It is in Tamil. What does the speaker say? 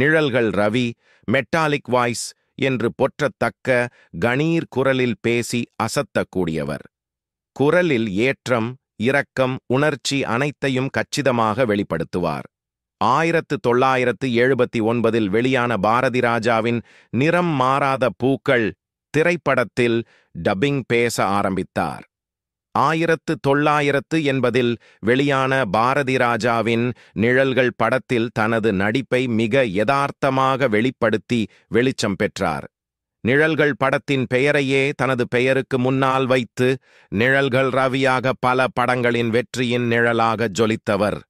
நிழல்கள் ரவி மெட்டாலிக் வாய்ஸ் என்று பொற்றத்தக்க கணீர் குரலில் பேசி அசத்தக்கூடியவர் குரலில் ஏற்றம் இரக்கம் உணர்ச்சி அனைத்தையும் கச்சிதமாக வெளிப்படுத்துவார் ஆயிரத்து தொள்ளாயிரத்து எழுபத்தி ஒன்பதில் வெளியான பாரதி ராஜாவின் நிறம் மாறாத பூக்கள் திரைப்படத்தில் டப்பிங் பேச ஆரம்பித்தார் ஆயிரத்து தொள்ளாயிரத்து என்பதில் வெளியான பாரதி ராஜாவின் நிழல்கள் படத்தில் தனது நடிப்பை மிக யதார்த்தமாக வெளிப்படுத்தி வெளிச்சம் பெற்றார் நிழல்கள் படத்தின் பெயரையே தனது பெயருக்கு முன்னால் வைத்து நிழல்கள் ரவியாக பல படங்களின் வெற்றியின் நிழலாக ஜொலித்தவர்